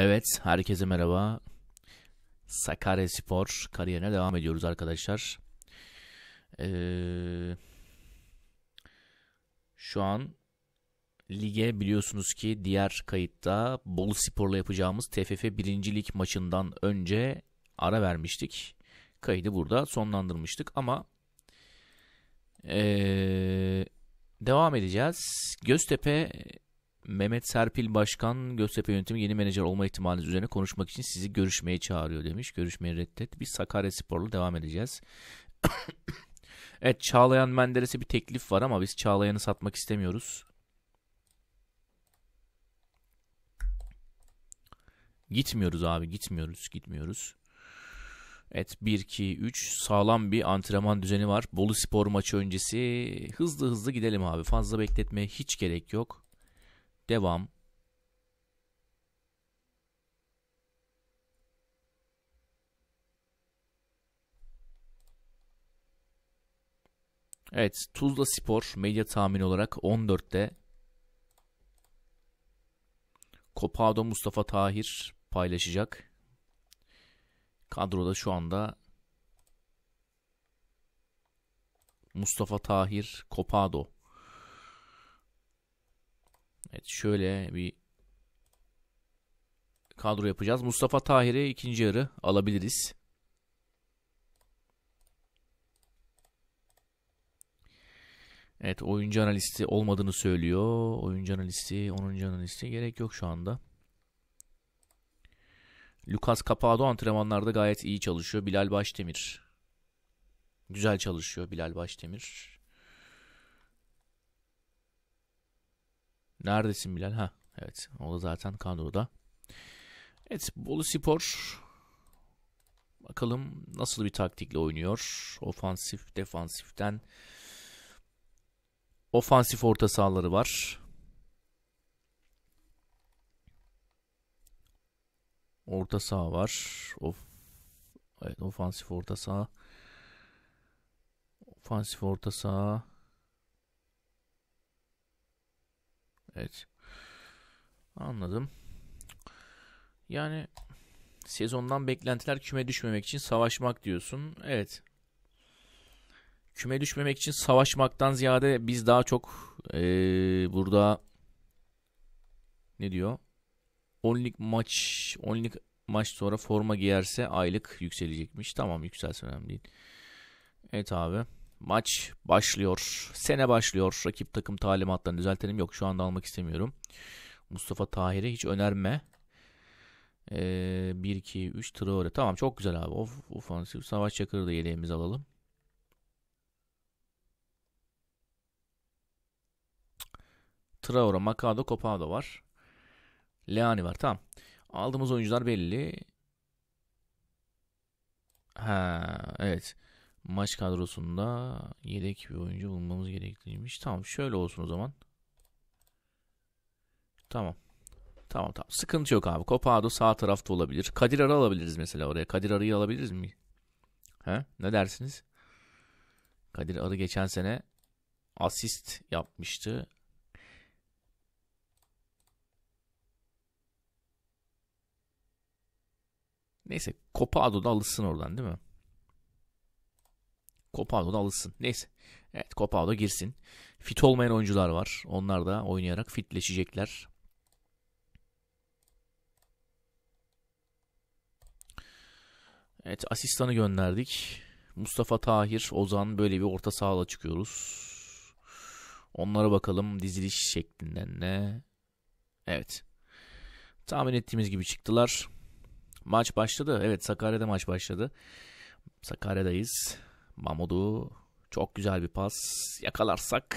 Evet, herkese merhaba. Sakarya Spor kariyerine devam ediyoruz arkadaşlar. Ee, şu an lige biliyorsunuz ki diğer kayıtta Bolu Spor'la yapacağımız TFF 1. Lig maçından önce ara vermiştik. Kaydı burada sonlandırmıştık ama ee, devam edeceğiz. Göztepe Mehmet Serpil Başkan Göztepe yönetimi yeni menajer olma ihtimaliniz üzerine konuşmak için sizi görüşmeye çağırıyor demiş. Görüşmeyi reddet. Biz Sakarya Spor'la devam edeceğiz. evet Çağlayan Menderes'e bir teklif var ama biz Çağlayan'ı satmak istemiyoruz. Gitmiyoruz abi gitmiyoruz gitmiyoruz. Evet 1-2-3 sağlam bir antrenman düzeni var. Bolu Spor maçı öncesi hızlı hızlı gidelim abi. Fazla bekletmeye hiç gerek yok. Devam. Evet Tuzla Spor medya tahmini olarak 14'te Copado Mustafa Tahir paylaşacak. Kadroda şu anda Mustafa Tahir Copado Evet şöyle bir kadro yapacağız. Mustafa Tahir'i ikinci yarı alabiliriz. Evet oyuncu analisti olmadığını söylüyor. Oyuncu analisti, 10. analisti gerek yok şu anda. Lucas Capado antrenmanlarda gayet iyi çalışıyor. Bilal Başdemir. Güzel çalışıyor Bilal Başdemir. Neredesin Bilal? Ha evet o da zaten kadroda. Evet Bolu Spor bakalım nasıl bir taktikle oynuyor. Ofansif defansiften ofansif orta sahaları var. Orta saha var. Of evet ofansif orta saha. Ofansif orta saha. Evet. Anladım. Yani sezondan beklentiler küme düşmemek için savaşmak diyorsun. Evet. Küme düşmemek için savaşmaktan ziyade biz daha çok ee, burada ne diyor? 10 10'lik maç 10 10'lik maç sonra forma giyerse aylık yükselecekmiş. Tamam yükselsin önemli değil. Evet abi. Maç başlıyor. Sene başlıyor. Rakip takım talimatlarını düzeltelim. Yok şu anda almak istemiyorum. Mustafa Tahir'i hiç önerme. Ee, 1-2-3 Traore. Tamam çok güzel abi. Of, ofansif. Savaş Çakır'ı da yeleğimiz alalım. Traore, Makado, Copado var. Leani var. Tamam. Aldığımız oyuncular belli. Ha, evet maç kadrosunda yedek bir oyuncu bulmamız gerekliymiş. Tamam şöyle olsun o zaman. Tamam. Tamam tamam. Sıkıntı yok abi. Copado sağ tarafta olabilir. Kadir Arı alabiliriz mesela oraya. Kadir Arı'yı alabiliriz mi? He? Ne dersiniz? Kadir Arı geçen sene asist yapmıştı. Neyse Copado da alışsın oradan değil mi? Copau'da da alışsın. Neyse. Evet Copau'da girsin. Fit olmayan oyuncular var. Onlar da oynayarak fitleşecekler. Evet asistanı gönderdik. Mustafa Tahir, Ozan böyle bir orta sahada çıkıyoruz. Onlara bakalım diziliş şeklinden ne? Evet. Tahmin ettiğimiz gibi çıktılar. Maç başladı. Evet Sakarya'da maç başladı. Sakarya'dayız. Mamudu çok güzel bir pas yakalarsak.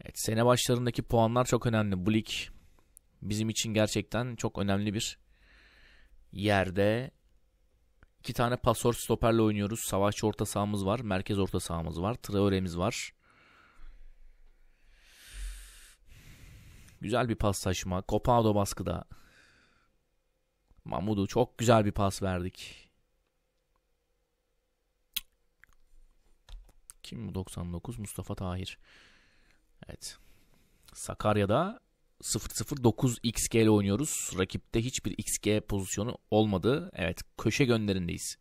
Evet sene başlarındaki puanlar çok önemli. Bu bizim için gerçekten çok önemli bir yerde. iki tane pasör stoperle oynuyoruz. Savaşçı orta sahamız var. Merkez orta sahamız var. Traore'miz var. Güzel bir pas taşıma, Copado baskıda. Mamudu çok güzel bir pas verdik. Kim bu 99? Mustafa Tahir. Evet. Sakarya'da 0-0 xg ile oynuyoruz. Rakipte hiçbir XG pozisyonu olmadı. Evet köşe gönderindeyiz.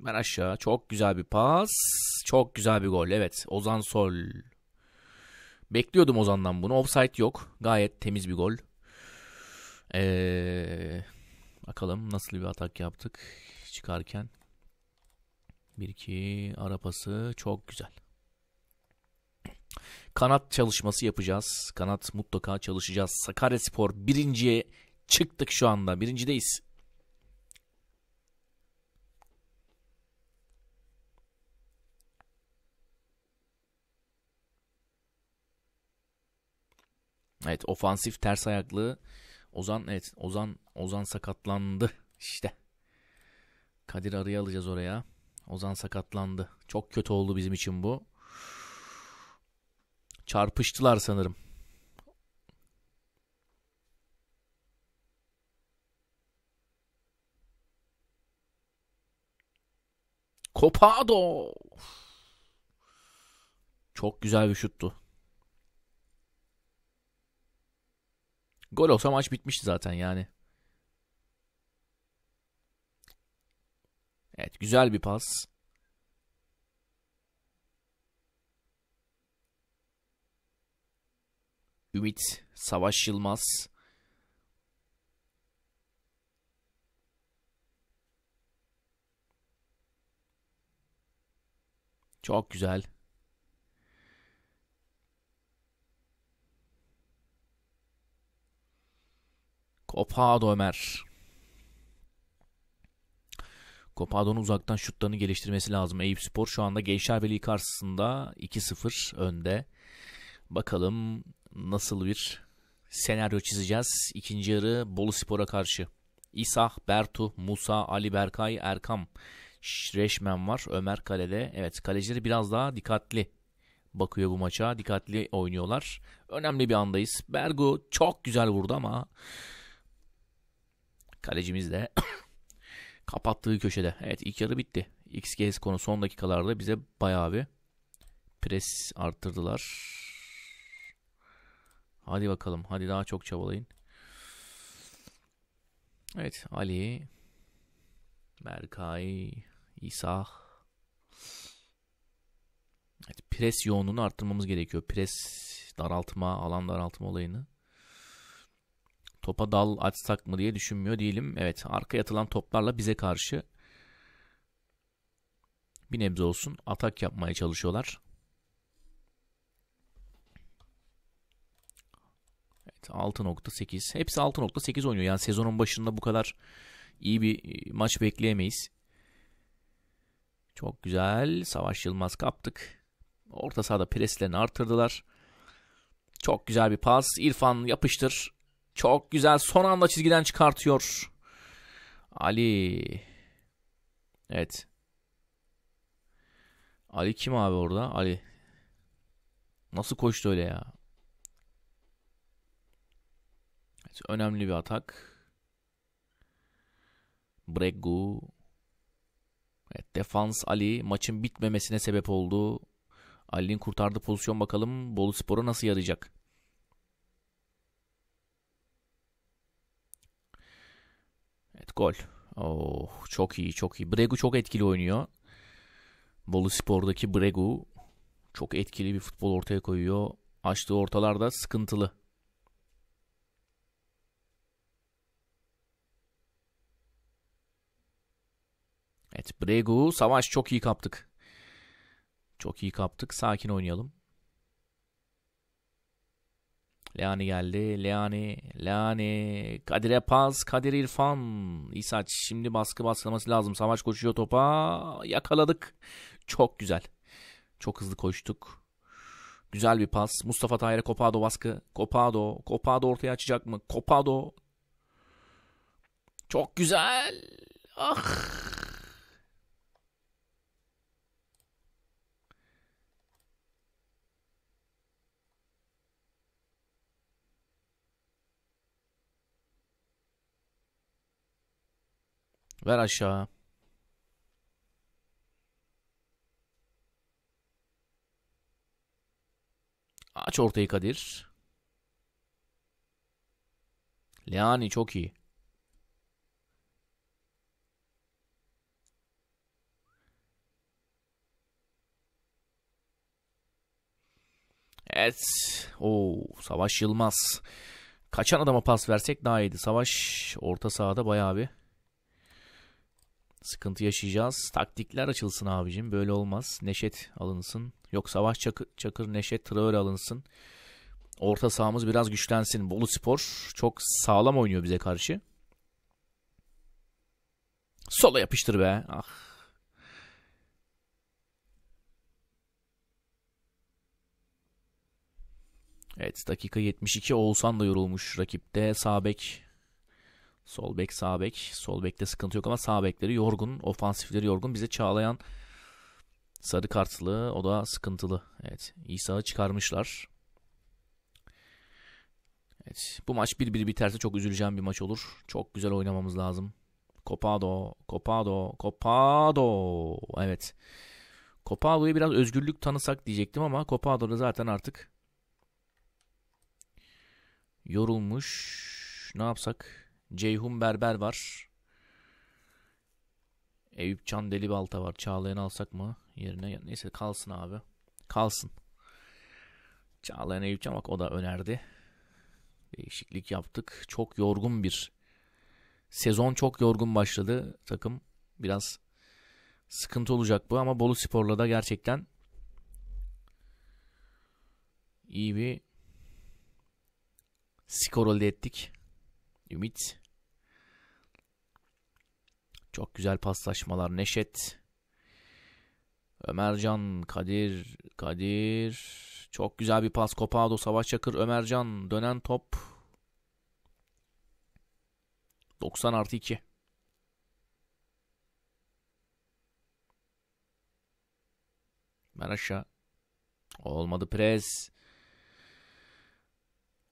Ben aşağı. Çok güzel bir pas. Çok güzel bir gol. Evet. Ozan Sol. Bekliyordum Ozan'dan bunu. Offside yok. Gayet temiz bir gol. Ee, bakalım nasıl bir atak yaptık çıkarken. 1-2 arapası çok güzel. Kanat çalışması yapacağız. Kanat mutlaka çalışacağız. Sakaryaspor birinciye çıktık şu anda. Birincideyiz. Evet ofansif ters ayaklı Ozan evet Ozan Ozan sakatlandı işte. Kadir Arı'yı alacağız oraya. Ozan sakatlandı. Çok kötü oldu bizim için bu. Çarpıştılar sanırım. Copado. Çok güzel bir şuttu. Gol olsa maç bitmişti zaten yani. Evet güzel bir pas. Ümit Savaş Yılmaz. Çok güzel. Opado Ömer. Copado'nun uzaktan şutlarını geliştirmesi lazım. Eyüp Spor şu anda Gençlerbirliği karşısında 2-0 önde. Bakalım nasıl bir senaryo çizeceğiz. İkinci yarı Bolu Spor'a karşı. İsah, Bertu, Musa, Ali Berkay, Erkam, Reşmen var. Ömer kalede. Evet kalecileri biraz daha dikkatli bakıyor bu maça. Dikkatli oynuyorlar. Önemli bir andayız. Bergu çok güzel vurdu ama Kalecimiz de kapattığı köşede. Evet ilk yarı bitti. XGS konu son dakikalarda bize bayağı bir pres arttırdılar. Hadi bakalım. Hadi daha çok çabalayın. Evet Ali Berkay İsa Evet, pres yoğunluğunu arttırmamız gerekiyor. Pres daraltma, alan daraltma olayını topa dal açsak mı diye düşünmüyor değilim. Evet arkaya atılan toplarla bize karşı bir nebze olsun atak yapmaya çalışıyorlar. Evet 6.8 hepsi 6.8 oynuyor yani sezonun başında bu kadar iyi bir e, maç bekleyemeyiz. Çok güzel Savaş Yılmaz kaptık. Orta sahada preslerini artırdılar. Çok güzel bir pas. İrfan yapıştır. Çok güzel. Son anda çizgiden çıkartıyor. Ali. Evet. Ali kim abi orada? Ali. Nasıl koştu öyle ya? Evet, önemli bir atak. Bregu. Evet, defans Ali maçın bitmemesine sebep oldu. Ali'nin kurtardığı pozisyon bakalım Bolu Spor'a nasıl yarayacak? Evet gol. Oh, çok iyi çok iyi. Bregu çok etkili oynuyor. Bolu Spor'daki Bregu çok etkili bir futbol ortaya koyuyor. Açtığı ortalarda sıkıntılı. Evet Bregu savaş çok iyi kaptık. Çok iyi kaptık. Sakin oynayalım. Leani geldi. Leani, Leani, Kadir'e pas, Kadir İrfan. İsaç şimdi baskı baskılaması lazım. Savaş koşuyor topa. Yakaladık. Çok güzel. Çok hızlı koştuk. Güzel bir pas. Mustafa Tahir'e Kopado baskı. Kopado, Kopado ortaya açacak mı? Kopado. Çok güzel. Ah Ver aşağı. Aç ortayı Kadir. Leani çok iyi. Evet. Oo, Savaş Yılmaz. Kaçan adama pas versek daha iyiydi. Savaş orta sahada bayağı bir Sıkıntı yaşayacağız. Taktikler açılsın abicim. Böyle olmaz. Neşet alınsın. Yok Savaş Çakır, Çakır Neşet Traore alınsın. Orta sahamız biraz güçlensin. Bolu Spor çok sağlam oynuyor bize karşı. Sola yapıştır be. Ah. Evet dakika 72 Oğuzhan da yorulmuş rakipte. Sabek Sol bek, sağ bek. Sol bekte sıkıntı yok ama sağ bekleri yorgun. Ofansifleri yorgun. Bize Çağlayan sarı kartlı. O da sıkıntılı. Evet. İsa'yı çıkarmışlar. Evet. Bu maç 1-1 biterse çok üzüleceğim bir maç olur. Çok güzel oynamamız lazım. Copado, Copado, Copado. Evet. Copado'ya biraz özgürlük tanısak diyecektim ama Copado da zaten artık yorulmuş. Ne yapsak? Ceyhun Berber var. Eyüp Can Delibalta var. Çağlayan alsak mı yerine? Neyse kalsın abi. Kalsın. Çağlayan Eyüp Can bak o da önerdi. Değişiklik yaptık. Çok yorgun bir sezon çok yorgun başladı takım. Biraz sıkıntı olacak bu ama Bolu Spor'la da gerçekten iyi bir skor elde ettik. Ümit. Çok güzel paslaşmalar. Neşet. Ömercan, Kadir, Kadir. Çok güzel bir pas. Kopado, Savaş Çakır, Ömercan. Dönen top. 90 artı 2. Ben aşağı. Olmadı prez.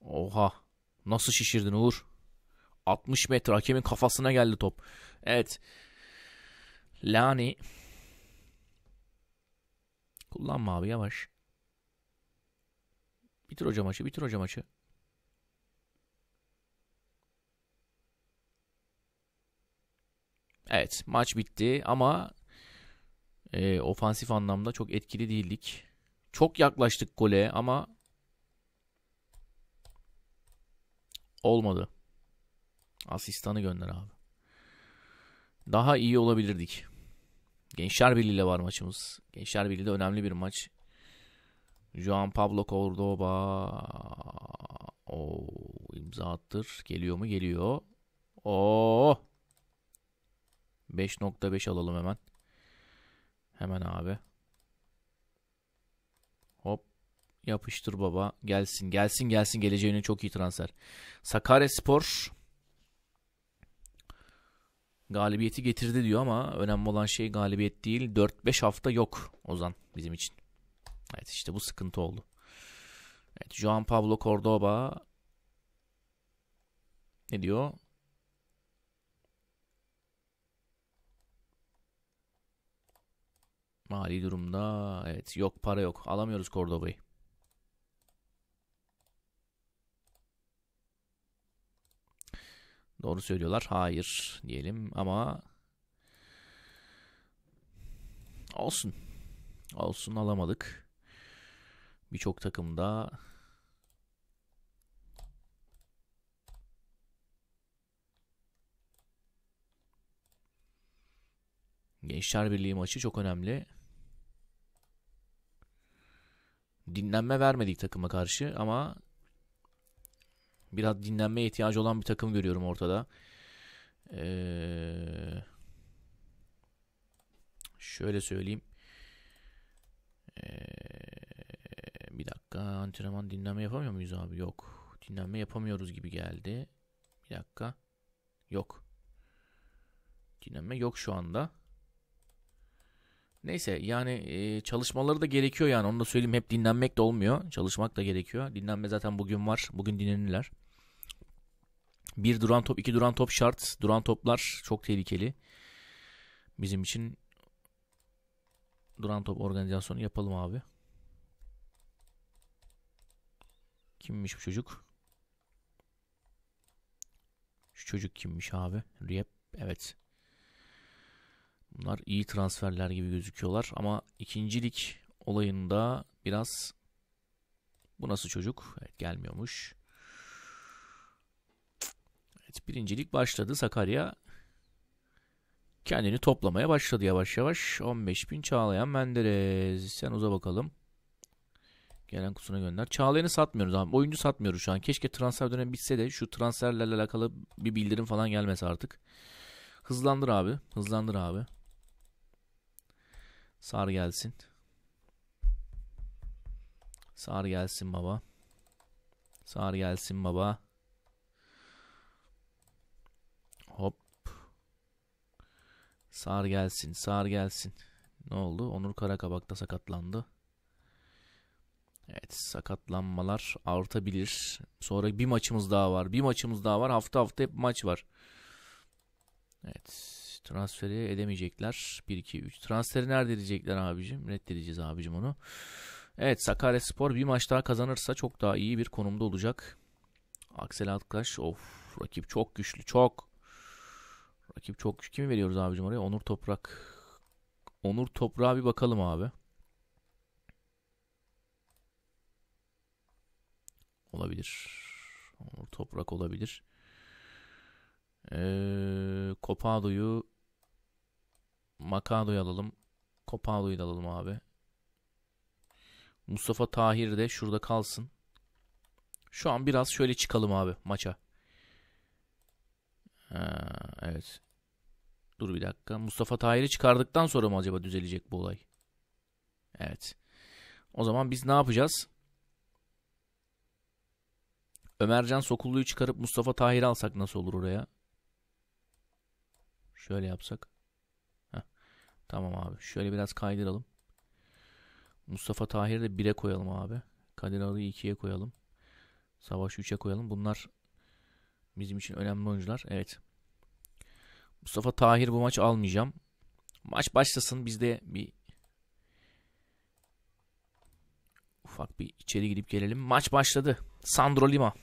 Oha. Nasıl şişirdin Uğur? 60 metre hakemin kafasına geldi top. Evet. Lani kullanma abi yavaş. Bitir hoca maçı, bitir hoca maçı. Evet, maç bitti ama e, ofansif anlamda çok etkili değildik. Çok yaklaştık gole ama olmadı. Asistanı gönder abi. Daha iyi olabilirdik. Gençler Birliği ile var maçımız. Gençler Birliği de önemli bir maç. Juan Pablo Cordoba o imza attır. Geliyor mu? Geliyor. Oo. 5.5 alalım hemen. Hemen abi. Hop. Yapıştır baba. Gelsin. Gelsin gelsin. Geleceğinin çok iyi transfer. Sakarya Spor galibiyeti getirdi diyor ama önemli olan şey galibiyet değil. 4-5 hafta yok Ozan bizim için. Evet işte bu sıkıntı oldu. Evet Juan Pablo Cordoba ne diyor? Mali durumda evet yok para yok alamıyoruz Cordoba'yı. Doğru söylüyorlar. Hayır diyelim ama olsun. Olsun alamadık. Birçok takımda Gençler Birliği maçı çok önemli. Dinlenme vermedik takıma karşı ama Biraz dinlenmeye ihtiyacı olan bir takım görüyorum ortada. Ee, şöyle söyleyeyim. Ee, bir dakika antrenman dinlenme yapamıyor muyuz abi? Yok. Dinlenme yapamıyoruz gibi geldi. Bir dakika. Yok. Dinlenme yok şu anda. Neyse yani e, çalışmaları da gerekiyor yani onu da söyleyeyim hep dinlenmek de olmuyor. Çalışmak da gerekiyor. Dinlenme zaten bugün var. Bugün dinlenirler. Bir duran top, iki duran top şart. Duran toplar çok tehlikeli. Bizim için duran top organizasyonu yapalım abi. Kimmiş bu çocuk? Şu çocuk kimmiş abi? Riyep. Evet. Bunlar iyi transferler gibi gözüküyorlar ama ikincilik olayında biraz bu nasıl çocuk? Evet gelmiyormuş. Evet birincilik başladı Sakarya. Kendini toplamaya başladı yavaş yavaş. 15.000 Çağlayan Menderes. Sen uza bakalım. Gelen kutusuna gönder. Çağlayan'ı satmıyoruz abi. Oyuncu satmıyoruz şu an. Keşke transfer dönemi bitse de şu transferlerle alakalı bir bildirim falan gelmese artık. Hızlandır abi. Hızlandır abi. Sar gelsin. Sar gelsin baba. Sar gelsin baba. Hop. Sar gelsin, sar gelsin. Ne oldu? Onur Karakabak da sakatlandı. Evet sakatlanmalar artabilir. Sonra bir maçımız daha var. Bir maçımız daha var. Hafta hafta hep maç var. Evet. Transferi edemeyecekler. 1-2-3. Transferi nerede edecekler abicim? Reddedeceğiz abicim onu. Evet Sakarya Spor bir maç daha kazanırsa çok daha iyi bir konumda olacak. Aksel Atkaş of rakip çok güçlü çok. Rakip çok güçlü. Kimi veriyoruz abicim oraya? Onur Toprak. Onur Toprak'a bir bakalım abi. Olabilir. Onur Toprak olabilir. Ee, Kopado'yu Makado'yu alalım. Kopalo'yu da alalım abi. Mustafa Tahir de şurada kalsın. Şu an biraz şöyle çıkalım abi maça. Ha, evet. Dur bir dakika. Mustafa Tahir'i çıkardıktan sonra mı acaba düzelecek bu olay? Evet. O zaman biz ne yapacağız? Ömercan Sokullu'yu çıkarıp Mustafa Tahir'i alsak nasıl olur oraya? Şöyle yapsak. Tamam abi. Şöyle biraz kaydıralım. Mustafa Tahir'i de 1'e koyalım abi. Kadir Arı'yı 2'ye koyalım. Savaş 3'e koyalım. Bunlar bizim için önemli oyuncular. Evet. Mustafa Tahir bu maç almayacağım. Maç başlasın. Biz de bir ufak bir içeri gidip gelelim. Maç başladı. Sandro Lima.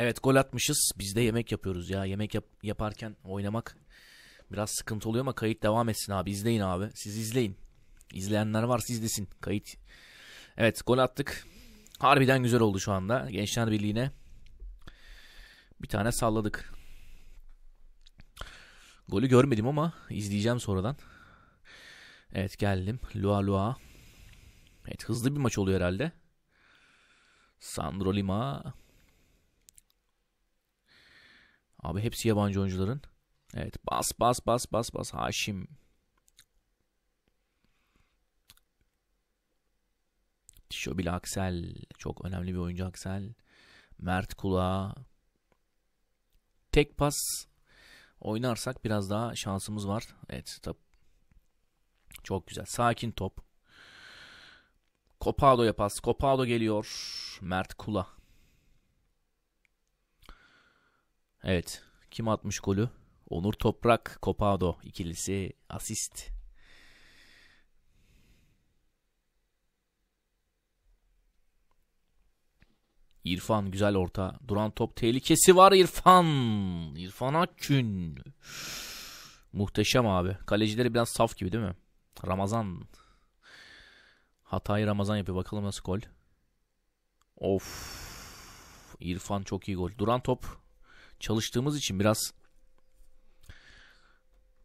Evet gol atmışız. Biz de yemek yapıyoruz ya. Yemek yap yaparken oynamak biraz sıkıntı oluyor ama kayıt devam etsin abi. İzleyin abi. Siz izleyin. İzleyenler varsa izlesin. Kayıt. Evet gol attık. Harbiden güzel oldu şu anda. Gençler Birliği'ne bir tane salladık. Golü görmedim ama izleyeceğim sonradan. Evet geldim. Lua Lua. Evet hızlı bir maç oluyor herhalde. Sandro Lima. Abi hepsi yabancı oyuncuların. Evet bas bas bas bas bas Haşim. Şobil Aksel. Çok önemli bir oyuncu Aksel. Mert Kula. Tek pas oynarsak biraz daha şansımız var. Evet top çok güzel. Sakin top. Copado pas. Copado geliyor. Mert Kula. Evet. Kim atmış golü? Onur Toprak, Copado ikilisi asist. İrfan güzel orta. Duran top tehlikesi var İrfan. İrfan Akçün. Muhteşem abi. Kalecileri biraz saf gibi değil mi? Ramazan. Hatayı Ramazan yapıyor. Bakalım nasıl gol. Of. İrfan çok iyi gol. Duran top çalıştığımız için biraz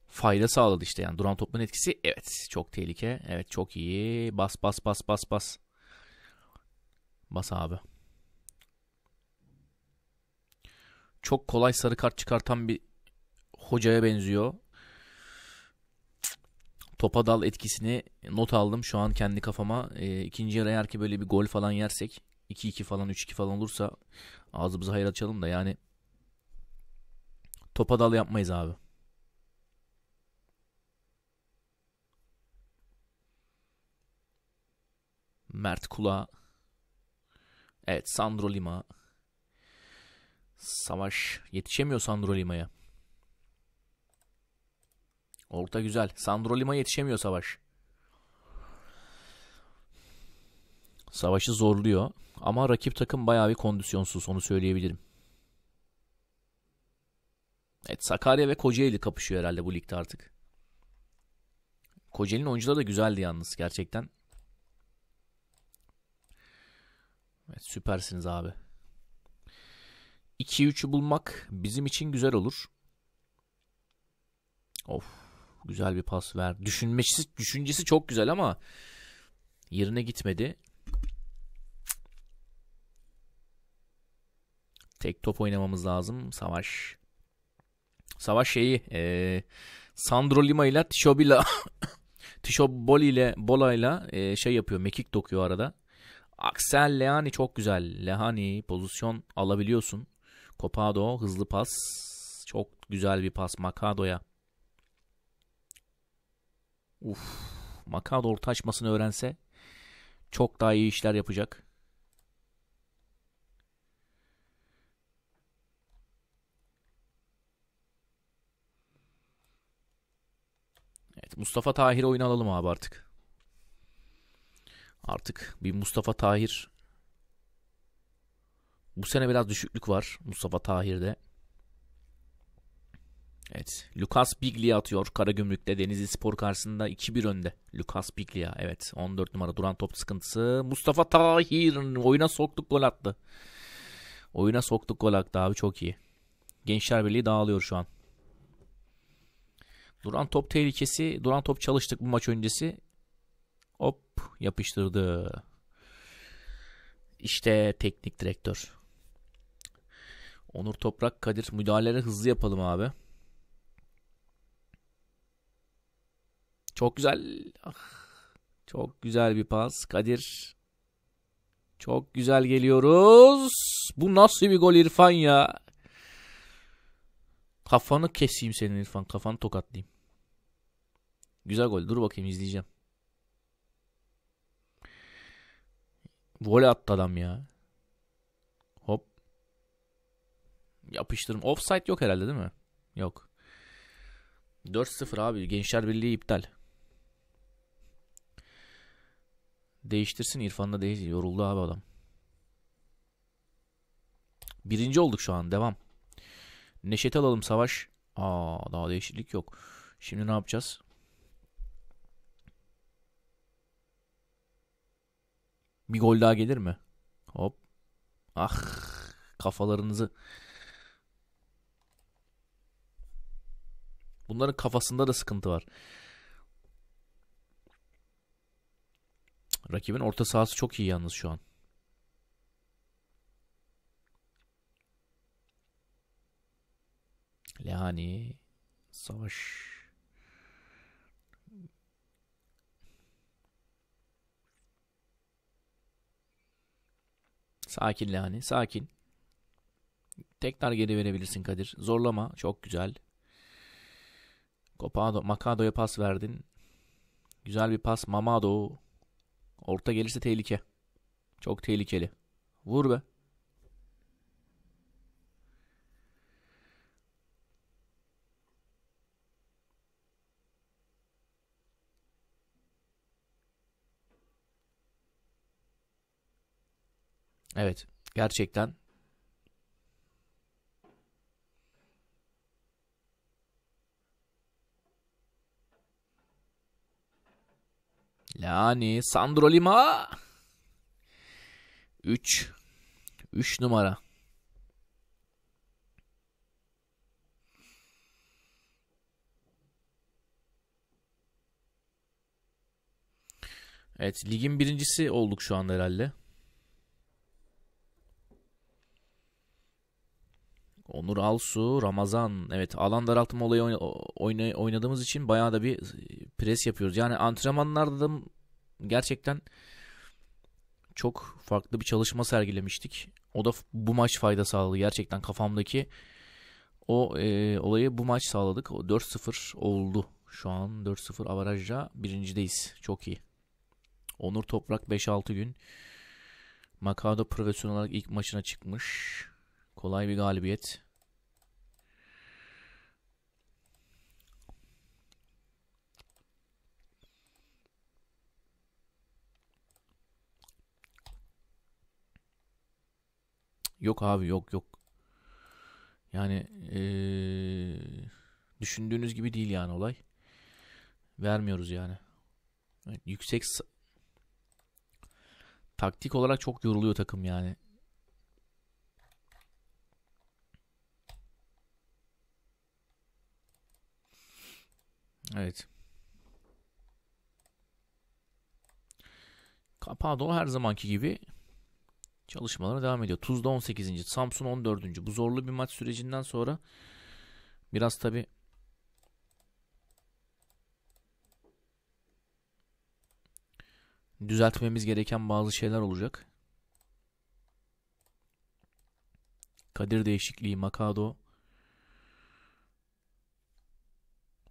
fayda sağladı işte yani duran topun etkisi evet çok tehlike evet çok iyi bas bas bas bas bas bas abi çok kolay sarı kart çıkartan bir hocaya benziyor topa dal etkisini not aldım şu an kendi kafama e, ikinci yarı eğer ki böyle bir gol falan yersek 2-2 falan 3-2 falan olursa ağzımızı hayır açalım da yani Topa dal yapmayız abi. Mert Kula. Evet Sandro Lima. Savaş yetişemiyor Sandro Lima'ya. Orta güzel. Sandro Lima yetişemiyor Savaş. Savaşı zorluyor. Ama rakip takım bayağı bir kondisyonsuz onu söyleyebilirim. Evet Sakarya ve Kocaeli kapışıyor herhalde bu ligde artık. Kocaeli'nin oyuncuları da güzeldi yalnız gerçekten. Evet süpersiniz abi. 2-3'ü bulmak bizim için güzel olur. Of güzel bir pas ver. Düşünmesi, düşüncesi çok güzel ama yerine gitmedi. Tek top oynamamız lazım. Savaş. Savaş şeyi e, Sandro Lima ile Tishobila Tishoboli ile Bola ile e, şey yapıyor. Mekik dokuyor arada. Axel Lehani çok güzel. Lehani pozisyon alabiliyorsun. Copado hızlı pas. Çok güzel bir pas Makado'ya. Uf. Makado orta açmasını öğrense çok daha iyi işler yapacak. Mustafa Tahir oyunu alalım abi artık. Artık bir Mustafa Tahir bu sene biraz düşüklük var Mustafa Tahir'de. Evet. Lucas Biglia atıyor Karagümrük'te Denizli Spor karşısında 2-1 önde. Lucas Biglia evet 14 numara duran top sıkıntısı. Mustafa Tahir oyuna soktuk gol attı. Oyuna soktuk gol attı abi çok iyi. Gençler Birliği dağılıyor şu an. Duran top tehlikesi. Duran top çalıştık bu maç öncesi. Hop yapıştırdı. İşte teknik direktör. Onur Toprak Kadir müdahaleleri hızlı yapalım abi. Çok güzel. Ah, çok güzel bir pas. Kadir. Çok güzel geliyoruz. Bu nasıl bir gol İrfan ya? Kafanı keseyim senin İrfan. Kafanı tokatlayayım. Güzel gol. Dur bakayım izleyeceğim. Voley attı adam ya. Hop. Yapıştırım. Offside yok herhalde değil mi? Yok. 4-0 abi. Gençler Birliği iptal. Değiştirsin İrfan da değil. Yoruldu abi adam. Birinci olduk şu an. Devam. Neşet alalım Savaş. Aa daha değişiklik yok. Şimdi ne yapacağız? Bir gol daha gelir mi? Hop. Ah kafalarınızı. Bunların kafasında da sıkıntı var. Rakibin orta sahası çok iyi yalnız şu an. Lehani Savaş Sakin yani sakin. Tekrar geri verebilirsin Kadir. Zorlama çok güzel. Copado, Makado'ya pas verdin. Güzel bir pas Mamado. Orta gelirse tehlike. Çok tehlikeli. Vur be. Evet gerçekten. Yani Sandro Lima 3 3 numara Evet ligin birincisi olduk şu anda herhalde. Onur Alsu, Ramazan. Evet alan daraltma olayı oynadığımız için bayağı da bir e, pres yapıyoruz. Yani antrenmanlarda da gerçekten çok farklı bir çalışma sergilemiştik. O da bu maç fayda sağladı. Gerçekten kafamdaki o e, olayı bu maç sağladık. 4-0 oldu. Şu an 4-0 avarajla birincideyiz. Çok iyi. Onur Toprak 5-6 gün Makado profesyonel olarak ilk maçına çıkmış. Kolay bir galibiyet. Yok abi yok yok. Yani ee, düşündüğünüz gibi değil yani olay. Vermiyoruz yani. yüksek taktik olarak çok yoruluyor takım yani. Evet. Kapağı dolu her zamanki gibi çalışmalara devam ediyor. Tuzla 18. Samsun 14. Bu zorlu bir maç sürecinden sonra biraz tabi düzeltmemiz gereken bazı şeyler olacak. Kadir değişikliği, Makado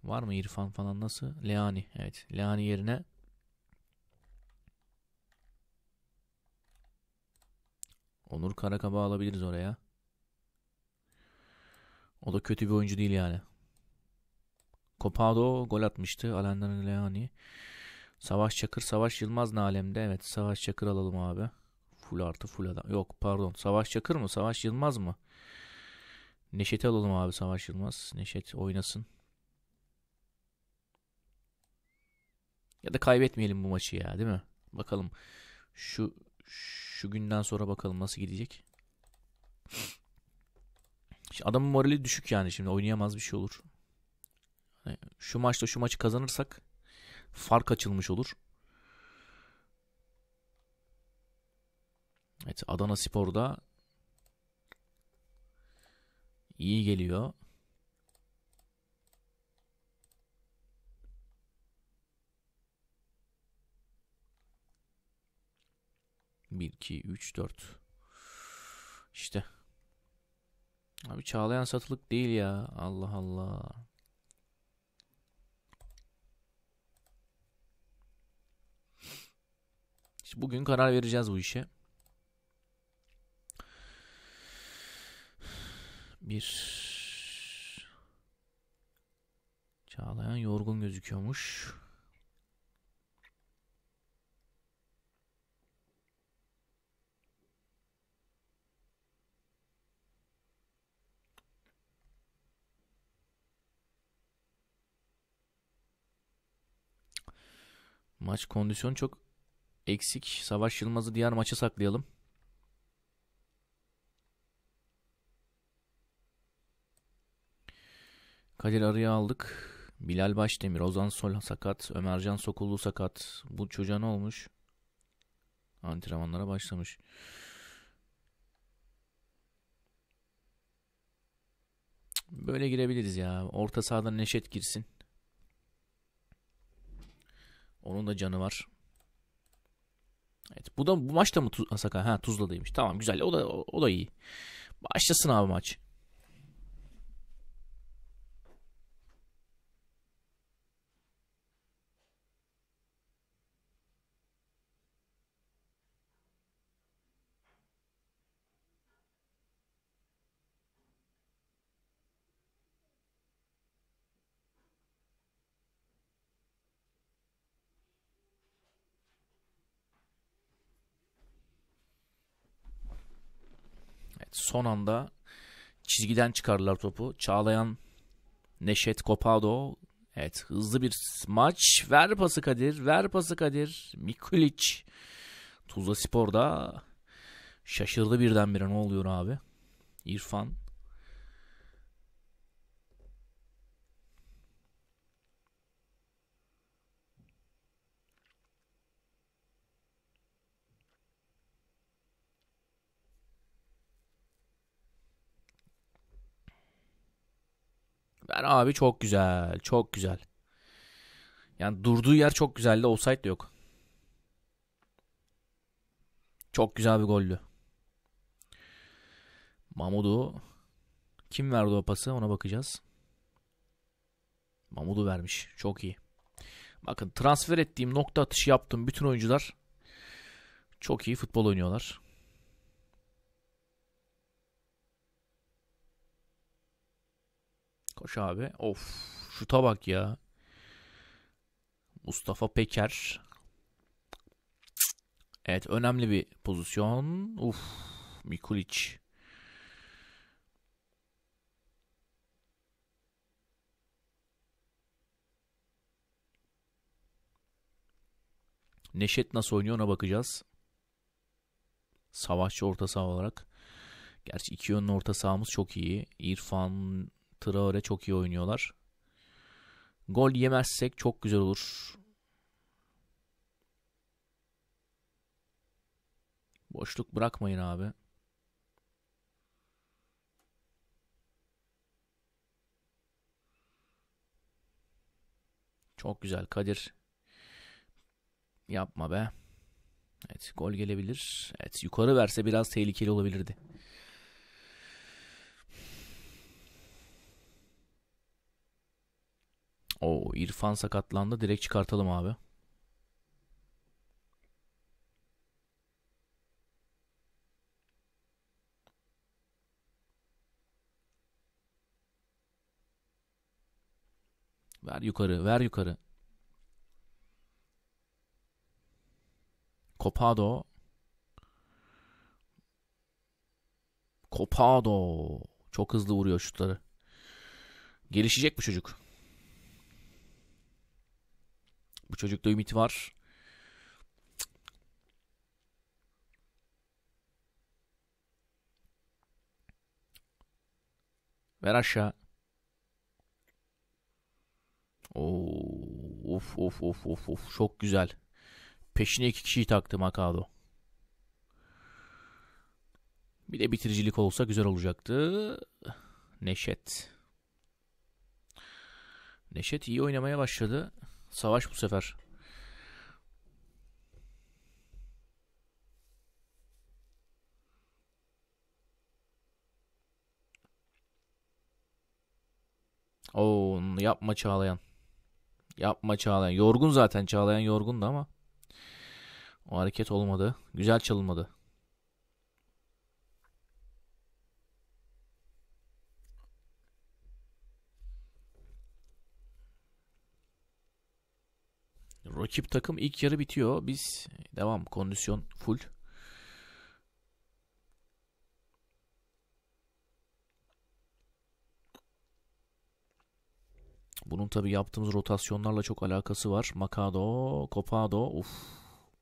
Var mı İrfan falan nasıl? Leani. Evet. Leani yerine Onur Karakaba alabiliriz oraya. O da kötü bir oyuncu değil yani. Copado gol atmıştı. Alendan Leani. Savaş Çakır, Savaş Yılmaz ne alemde? Evet Savaş Çakır alalım abi. Full artı full adam. Yok pardon. Savaş Çakır mı? Savaş Yılmaz mı? Neşet'i alalım abi Savaş Yılmaz. Neşet oynasın. Ya da kaybetmeyelim bu maçı ya değil mi? Bakalım şu şu günden sonra bakalım nasıl gidecek. Adamın morali düşük yani şimdi oynayamaz bir şey olur. Hani şu maçta şu maçı kazanırsak fark açılmış olur. Evet Adana Spor'da iyi geliyor. 1, 2, 3, 4. İşte. Abi çağlayan satılık değil ya. Allah Allah. İşte bugün karar vereceğiz bu işe. Bir Çağlayan yorgun gözüküyormuş. Maç kondisyonu çok eksik. Savaş Yılmaz'ı diğer maça saklayalım. Kadir Arı'yı aldık. Bilal Başdemir, Ozan Sol sakat, Ömercan Sokullu sakat. Bu çocuğa ne olmuş? Antrenmanlara başlamış. Böyle girebiliriz ya. Orta sahadan Neşet girsin. Onun da canı var. Evet. Bu da bu maçta mı tuzla Asaka? Ha Tuzla'daymış. Tamam güzel. O da o, o da iyi. Başlasın abi maç. son anda çizgiden çıkardılar topu. Çağlayan Neşet Kopado. Evet hızlı bir maç. Ver pası Kadir. Ver pası Kadir. Mikulic. Tuzla Spor'da şaşırdı birdenbire ne oluyor abi? İrfan Ben abi çok güzel. Çok güzel. Yani durduğu yer çok güzeldi. Offside de yok. Çok güzel bir goldü. Mamudu kim verdi o pası ona bakacağız. Mamudu vermiş. Çok iyi. Bakın transfer ettiğim nokta atışı yaptım. Bütün oyuncular çok iyi futbol oynuyorlar. Koş abi. Of şuta bak ya. Mustafa Peker. Evet önemli bir pozisyon. Uf Mikulic. Neşet nasıl oynuyor ona bakacağız. Savaşçı orta saha olarak. Gerçi iki yönlü orta sahamız çok iyi. İrfan Traore çok iyi oynuyorlar. Gol yemezsek çok güzel olur. Boşluk bırakmayın abi. Çok güzel Kadir. Yapma be. Evet gol gelebilir. Evet yukarı verse biraz tehlikeli olabilirdi. O İrfan sakatlandı. Direkt çıkartalım abi. Ver yukarı, ver yukarı. Copado. Copado. Çok hızlı vuruyor şutları. Gelişecek bu çocuk. Bu çocukta ümit var. Ver aşağı. Oo, of of of of of çok güzel. Peşine iki kişiyi taktım Akado. Bir de bitiricilik olsa güzel olacaktı. Neşet. Neşet iyi oynamaya başladı. Savaş bu sefer. Oo yapma Çağlayan. Yapma Çağlayan. Yorgun zaten Çağlayan yorgundu ama. O hareket olmadı. Güzel çalınmadı. Rakip takım ilk yarı bitiyor. Biz devam. Kondisyon full. Bunun tabi yaptığımız rotasyonlarla çok alakası var. Makado, Copado. Uf.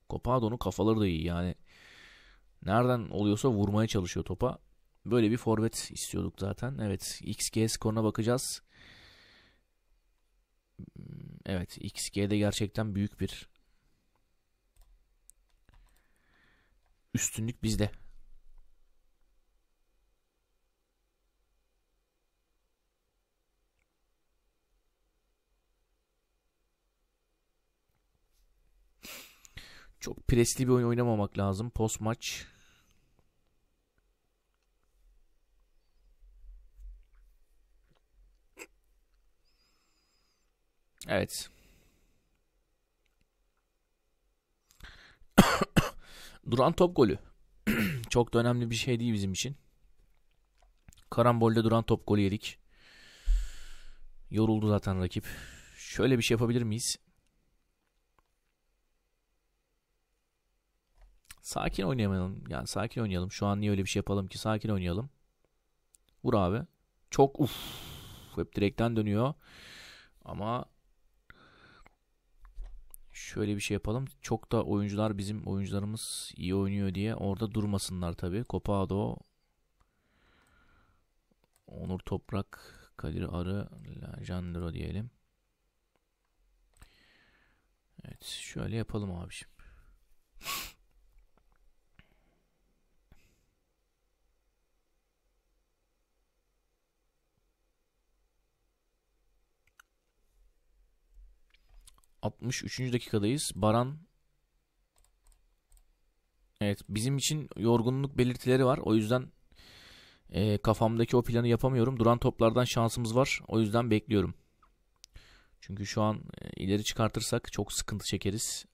Copado'nun kafaları da iyi yani. Nereden oluyorsa vurmaya çalışıyor topa. Böyle bir forvet istiyorduk zaten. Evet. XG skoruna bakacağız. Hmm. Evet XG'de gerçekten büyük bir üstünlük bizde. Çok presli bir oyun oynamamak lazım. Post maç Evet. duran top golü. Çok da önemli bir şey değil bizim için. Karambolde duran top golü yedik. Yoruldu zaten rakip. Şöyle bir şey yapabilir miyiz? Sakin oynayalım. Yani sakin oynayalım. Şu an niye öyle bir şey yapalım ki? Sakin oynayalım. Vur abi. Çok uff. Hep direkten dönüyor. Ama şöyle bir şey yapalım. Çok da oyuncular bizim oyuncularımız iyi oynuyor diye orada durmasınlar tabi. Copado, Onur Toprak, Kadir Arı, Jandro diyelim. Evet şöyle yapalım abiciğim. 63. dakikadayız. Baran Evet bizim için yorgunluk belirtileri var. O yüzden e, kafamdaki o planı yapamıyorum. Duran toplardan şansımız var. O yüzden bekliyorum. Çünkü şu an e, ileri çıkartırsak çok sıkıntı çekeriz.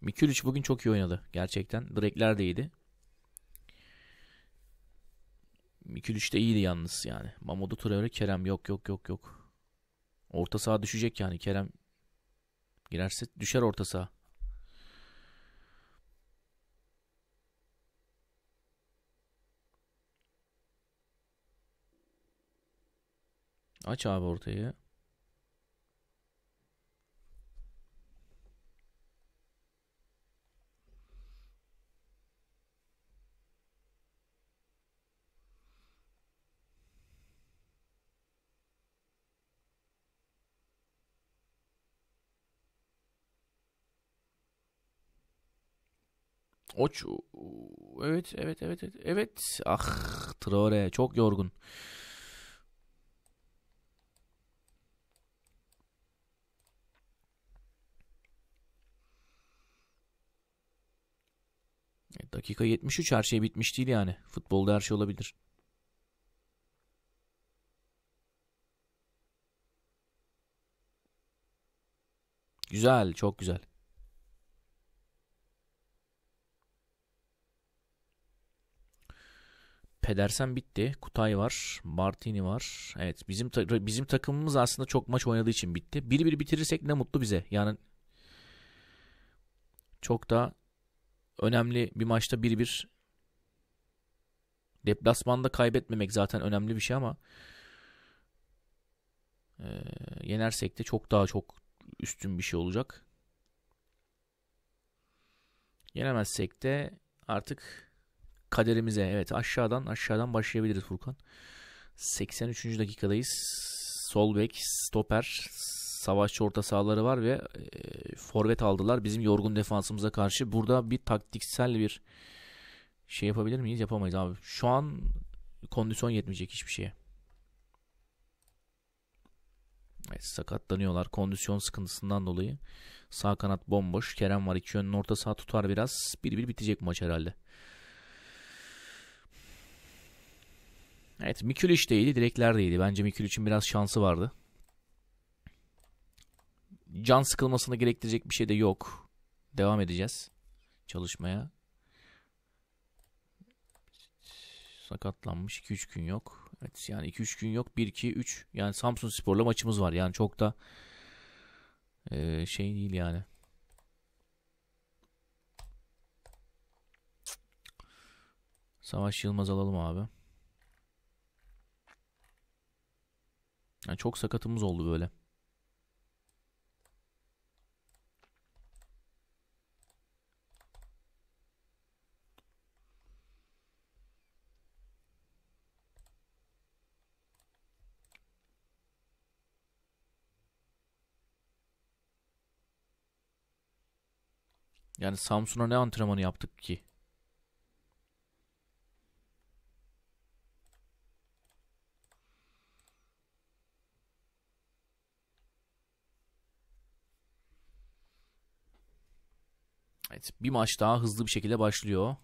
Mikulic bugün çok iyi oynadı. Gerçekten. Direkler de iyiydi. Mikulic de iyiydi yalnız yani. Mamodu Traore Kerem yok yok yok yok. Orta saha düşecek yani Kerem girerse düşer orta saha. Aç abi ortayı. Oç evet evet evet evet. evet. Ah Traore çok yorgun. E, dakika 73 her şey bitmiş değil yani. Futbolda her şey olabilir. Güzel, çok güzel. Pedersen bitti. Kutay var. Martini var. Evet bizim ta- bizim takımımız aslında çok maç oynadığı için bitti. 1-1 bitirirsek ne mutlu bize. Yani çok da önemli bir maçta 1 bir deplasmanda kaybetmemek zaten önemli bir şey ama e, yenersek de çok daha çok üstün bir şey olacak. Yenemezsek de artık kaderimize. Evet aşağıdan aşağıdan başlayabiliriz Furkan. 83. dakikadayız. Sol bek, stoper, savaşçı orta sahaları var ve e, forvet aldılar bizim yorgun defansımıza karşı. Burada bir taktiksel bir şey yapabilir miyiz? Yapamayız abi. Şu an kondisyon yetmeyecek hiçbir şeye. Evet, sakatlanıyorlar kondisyon sıkıntısından dolayı. Sağ kanat bomboş. Kerem var iki yönün orta saha tutar biraz. Bir bir bitecek maç herhalde. Evet Mikulic de iyiydi. Direkler de iyiydi. Bence Mikulic'in biraz şansı vardı. Can sıkılmasını gerektirecek bir şey de yok. Devam edeceğiz çalışmaya. Sakatlanmış 2-3 gün yok. Evet yani 2-3 gün yok. 1-2-3 yani Samsun Spor'la maçımız var. Yani çok da e, şey değil yani. Savaş Yılmaz alalım abi. Yani çok sakatımız oldu böyle. Yani Samsun'a ne antrenmanı yaptık ki? Evet bir maç daha hızlı bir şekilde başlıyor.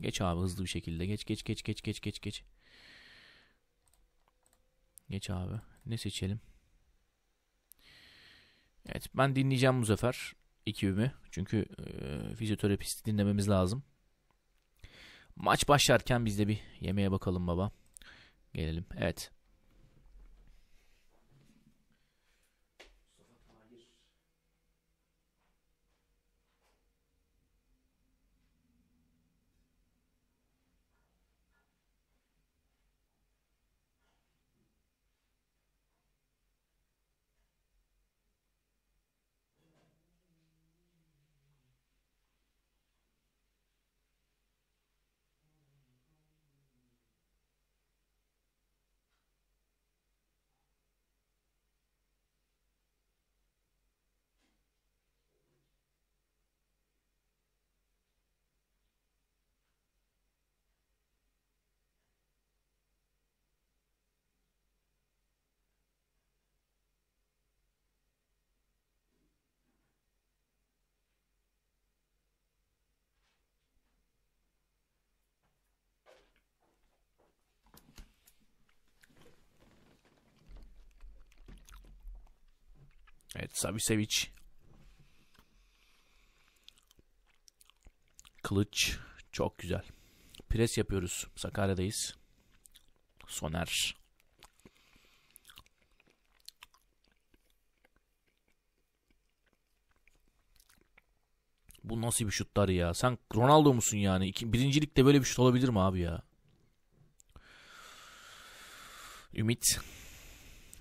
Geç abi hızlı bir şekilde. Geç geç geç geç geç geç geç. Geç abi. Ne seçelim? Evet ben dinleyeceğim bu sefer ekibimi. Çünkü e, fizyoterapisti dinlememiz lazım. Maç başlarken biz de bir yemeğe bakalım baba. Gelelim. Evet. Evet Savisevic. Kılıç. Çok güzel. Pres yapıyoruz. Sakarya'dayız. Soner. Bu nasıl bir şutlar ya? Sen Ronaldo musun yani? birincilikte böyle bir şut olabilir mi abi ya? Ümit.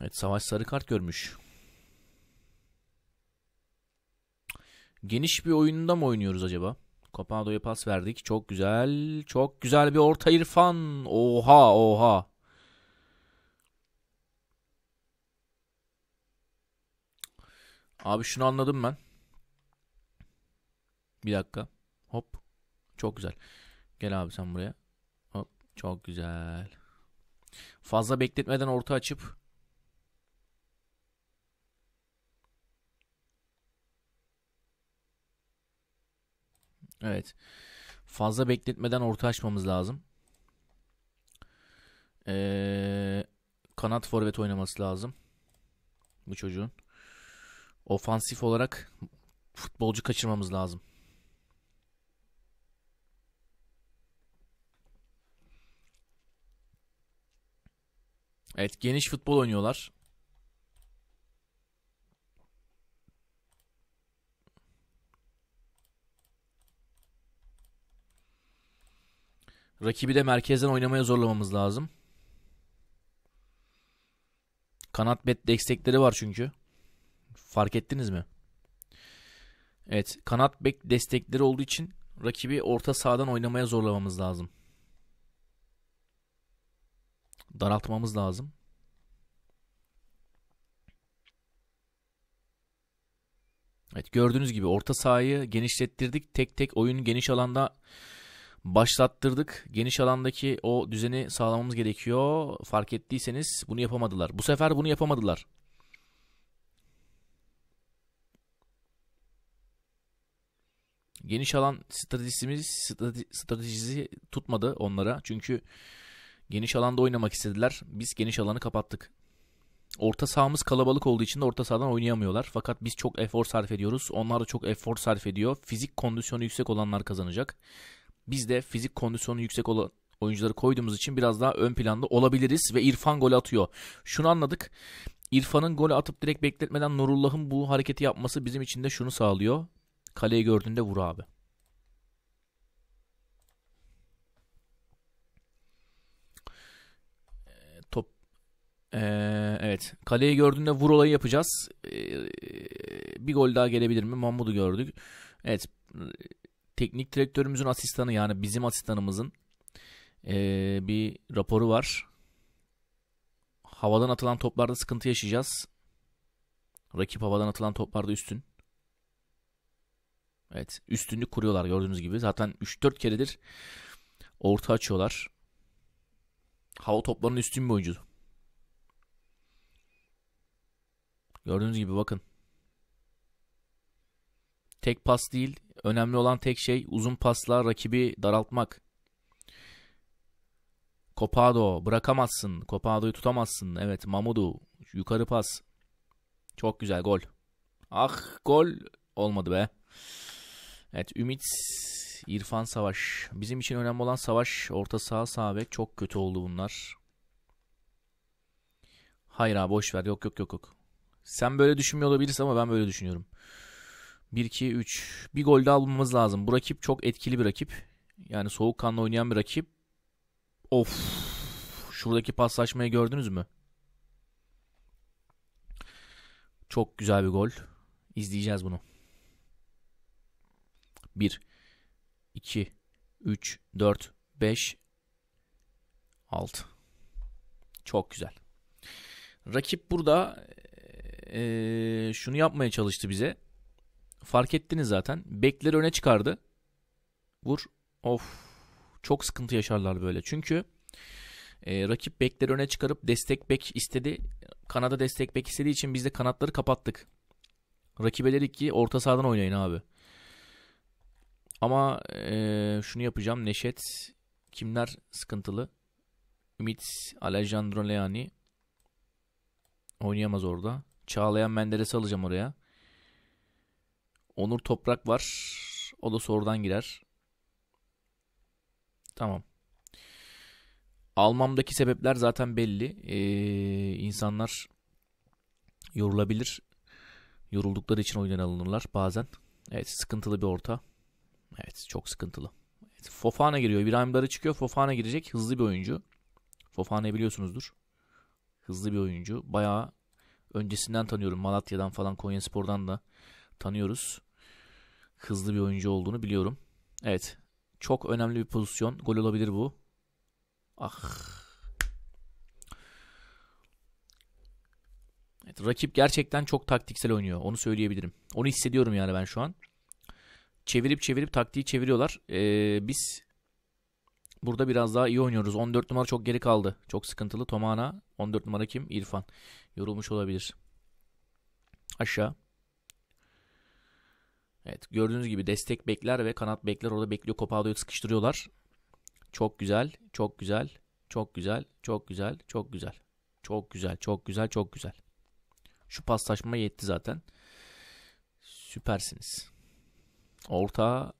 Evet Savaş sarı kart görmüş. Geniş bir oyunda mı oynuyoruz acaba? Copado'ya pas verdik. Çok güzel. Çok güzel bir orta İrfan. Oha oha. Abi şunu anladım ben. Bir dakika. Hop. Çok güzel. Gel abi sen buraya. Hop. Çok güzel. Fazla bekletmeden orta açıp Evet. Fazla bekletmeden orta açmamız lazım. Ee, kanat forvet oynaması lazım. Bu çocuğun. Ofansif olarak futbolcu kaçırmamız lazım. Evet geniş futbol oynuyorlar. Rakibi de merkezden oynamaya zorlamamız lazım. Kanat bet destekleri var çünkü. Fark ettiniz mi? Evet kanat bek destekleri olduğu için rakibi orta sahadan oynamaya zorlamamız lazım. Daraltmamız lazım. Evet gördüğünüz gibi orta sahayı genişlettirdik. Tek tek oyun geniş alanda başlattırdık. Geniş alandaki o düzeni sağlamamız gerekiyor. Fark ettiyseniz bunu yapamadılar. Bu sefer bunu yapamadılar. Geniş alan stratejimiz strate, stratejisi tutmadı onlara. Çünkü geniş alanda oynamak istediler. Biz geniş alanı kapattık. Orta sahamız kalabalık olduğu için de orta sahadan oynayamıyorlar. Fakat biz çok efor sarf ediyoruz. Onlar da çok efor sarf ediyor. Fizik kondisyonu yüksek olanlar kazanacak biz de fizik kondisyonu yüksek olan oyuncuları koyduğumuz için biraz daha ön planda olabiliriz ve İrfan gol atıyor. Şunu anladık. İrfan'ın golü atıp direkt bekletmeden Nurullah'ın bu hareketi yapması bizim için de şunu sağlıyor. Kaleyi gördüğünde vur abi. Ee, top. Ee, evet. Kaleyi gördüğünde vur olayı yapacağız. Ee, bir gol daha gelebilir mi? Mahmud'u gördük. Evet teknik direktörümüzün asistanı yani bizim asistanımızın ee, bir raporu var. Havadan atılan toplarda sıkıntı yaşayacağız. Rakip havadan atılan toplarda üstün. Evet üstünlük kuruyorlar gördüğünüz gibi. Zaten 3-4 keredir orta açıyorlar. Hava toplarının üstün bir oyuncu. Gördüğünüz gibi bakın. Tek pas değil, önemli olan tek şey uzun pasla rakibi daraltmak. Copado bırakamazsın. Copado'yu tutamazsın. Evet Mamudu yukarı pas. Çok güzel gol. Ah gol olmadı be. Evet Ümit İrfan Savaş. Bizim için önemli olan Savaş orta saha sağ bek. Çok kötü oldu bunlar. Hayır abi boş ver. Yok yok yok yok. Sen böyle düşünmüyor olabilirsin ama ben böyle düşünüyorum. 1-2-3 bir gol daha bulmamız lazım. Bu rakip çok etkili bir rakip. Yani soğukkanlı oynayan bir rakip. Of. Şuradaki paslaşmayı gördünüz mü? Çok güzel bir gol. İzleyeceğiz bunu. 1 2 3 4 5 6 Çok güzel. Rakip burada ee, şunu yapmaya çalıştı bize fark ettiniz zaten. Bekleri öne çıkardı. Vur. Of. Çok sıkıntı yaşarlar böyle. Çünkü e, rakip bekleri öne çıkarıp destek bek istedi. Kanada destek bek istediği için biz de kanatları kapattık. Rakibe dedik ki orta sahadan oynayın abi. Ama e, şunu yapacağım. Neşet kimler sıkıntılı? Ümit Alejandro Leani oynayamaz orada. Çağlayan Menderes'i alacağım oraya. Onur Toprak var. O da sorudan girer. Tamam. Almamdaki sebepler zaten belli. Ee, insanlar yorulabilir. Yoruldukları için oyundan alınırlar bazen. Evet sıkıntılı bir orta. Evet çok sıkıntılı. Evet, Fofana giriyor. İbrahim Darı çıkıyor. Fofana girecek. Hızlı bir oyuncu. Fofana'yı biliyorsunuzdur. Hızlı bir oyuncu. Bayağı öncesinden tanıyorum. Malatya'dan falan Konya Spor'dan da tanıyoruz. Hızlı bir oyuncu olduğunu biliyorum. Evet. Çok önemli bir pozisyon. Gol olabilir bu. Ah. Evet, rakip gerçekten çok taktiksel oynuyor. Onu söyleyebilirim. Onu hissediyorum yani ben şu an. Çevirip çevirip taktiği çeviriyorlar. Ee, biz burada biraz daha iyi oynuyoruz. 14 numara çok geri kaldı. Çok sıkıntılı. Tomana 14 numara kim? İrfan. Yorulmuş olabilir. Aşağı. Evet gördüğünüz gibi destek bekler ve kanat bekler orada bekliyor. Copado'yu sıkıştırıyorlar. Çok güzel, çok güzel, çok güzel, çok güzel, çok güzel. Çok güzel, çok güzel, çok güzel. Şu paslaşma yetti zaten. Süpersiniz. Orta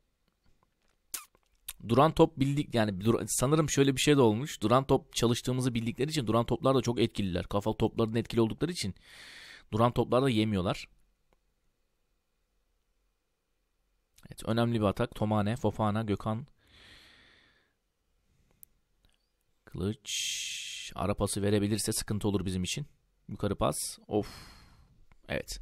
duran top bildik yani sanırım şöyle bir şey de olmuş. Duran top çalıştığımızı bildikleri için duran toplar da çok etkililer. Kafa toplarının etkili oldukları için duran toplar da yemiyorlar. Evet önemli bir atak. Tomane, Fofana, Gökhan. Kılıç. Ara pası verebilirse sıkıntı olur bizim için. Yukarı pas. Of. Evet.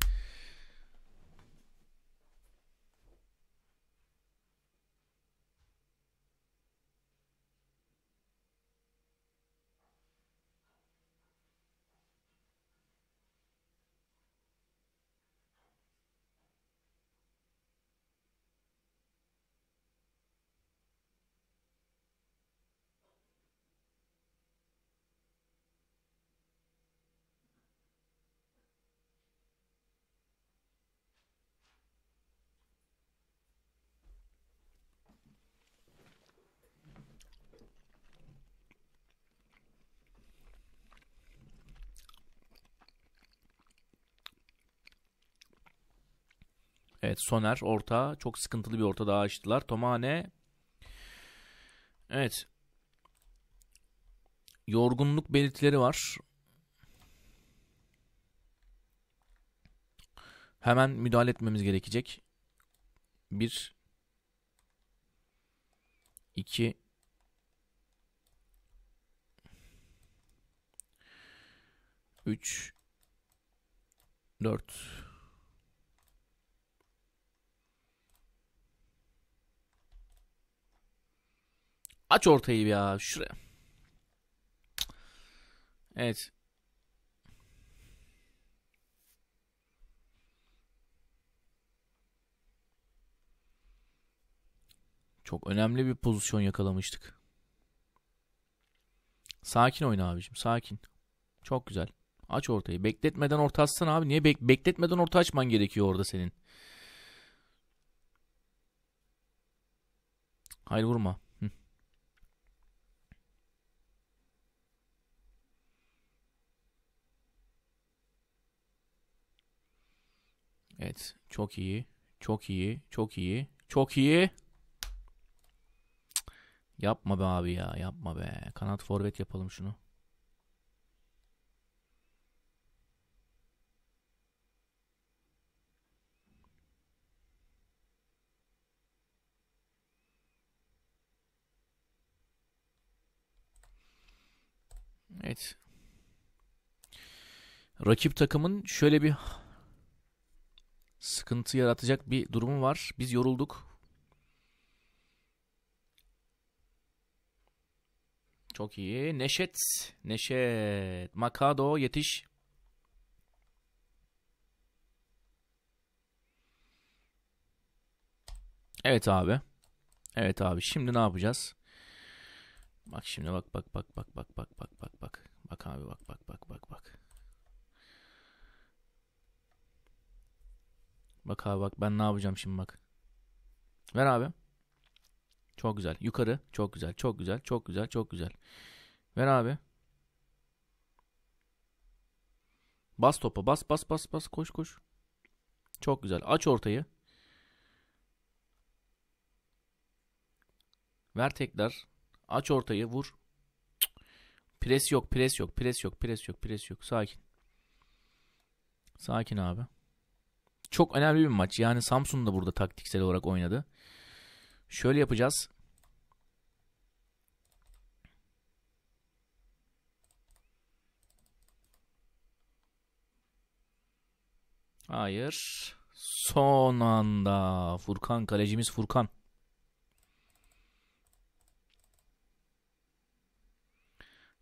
Evet Soner orta. Çok sıkıntılı bir orta daha açtılar. Tomane. Evet. Yorgunluk belirtileri var. Hemen müdahale etmemiz gerekecek. Bir. iki, Üç. Dört. Aç ortayı ya şuraya. Evet. Çok önemli bir pozisyon yakalamıştık. Sakin oyna abicim sakin. Çok güzel. Aç ortayı. Bekletmeden orta açsın abi. Niye bek bekletmeden orta açman gerekiyor orada senin. Hayır vurma. Evet. Çok iyi. Çok iyi. Çok iyi. Çok iyi. Yapma be abi ya. Yapma be. Kanat forvet yapalım şunu. Evet. Rakip takımın şöyle bir sıkıntı yaratacak bir durumu var. Biz yorulduk. Çok iyi. Neşet. Neşet. Makado yetiş. Evet abi. Evet abi. Şimdi ne yapacağız? Bak şimdi bak bak bak bak bak bak bak bak bak. Bak abi bak bak bak bak bak. Bak abi bak ben ne yapacağım şimdi bak. Ver abi. Çok güzel. Yukarı. Çok güzel. Çok güzel. Çok güzel. Çok güzel. Ver abi. Bas topa. Bas bas bas bas. Koş koş. Çok güzel. Aç ortayı. Ver tekrar. Aç ortayı. Vur. Pres yok. Pres yok. Pres yok. Pres yok. Pres yok. Sakin. Sakin abi çok önemli bir maç. Yani Samsun da burada taktiksel olarak oynadı. Şöyle yapacağız. Hayır. Son anda Furkan kalecimiz Furkan.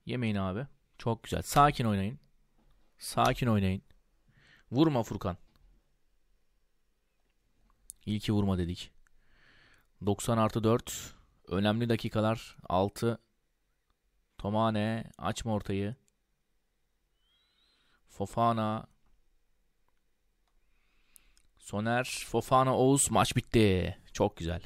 Yemeyin abi. Çok güzel. Sakin oynayın. Sakin oynayın. Vurma Furkan. İyi ki vurma dedik. 90 artı 4. Önemli dakikalar. 6. Tomane açma ortayı. Fofana. Soner, Fofana, Oğuz maç bitti. Çok güzel.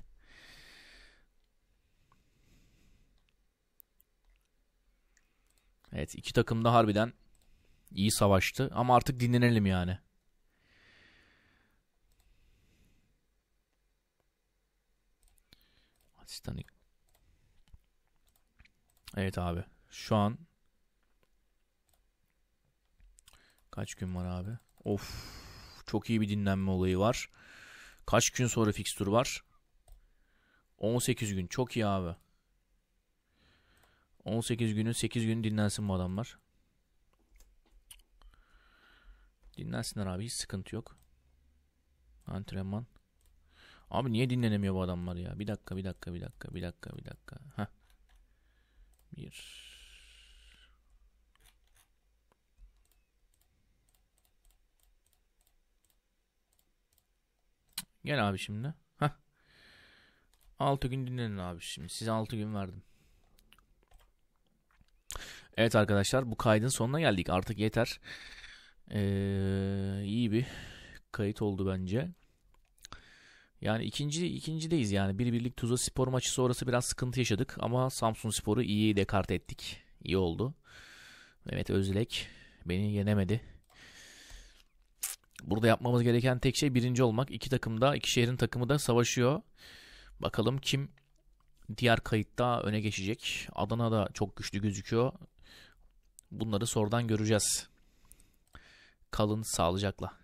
Evet iki takım da harbiden iyi savaştı ama artık dinlenelim yani. Asistanı. Evet abi. Şu an kaç gün var abi? Of. Çok iyi bir dinlenme olayı var. Kaç gün sonra fixture var? 18 gün. Çok iyi abi. 18 günün 8 gün dinlensin bu adamlar. Dinlensinler abi. Hiç sıkıntı yok. Antrenman. Abi niye dinlenemiyor bu adamlar ya? Bir dakika, bir dakika, bir dakika, bir dakika, bir dakika. Ha, Bir. Gel abi şimdi. Ha, 6 gün dinlenin abi şimdi. Size 6 gün verdim. Evet arkadaşlar bu kaydın sonuna geldik. Artık yeter. Ee, iyi bir kayıt oldu bence. Yani ikinci ikincideyiz yani. Bir birlik Tuzla Spor maçı sonrası biraz sıkıntı yaşadık ama Samsun Spor'u iyi dekart ettik. İyi oldu. Mehmet Özlek beni yenemedi. Burada yapmamız gereken tek şey birinci olmak. İki takım da, iki şehrin takımı da savaşıyor. Bakalım kim diğer kayıtta öne geçecek. Adana da çok güçlü gözüküyor. Bunları sordan göreceğiz. Kalın sağlıcakla.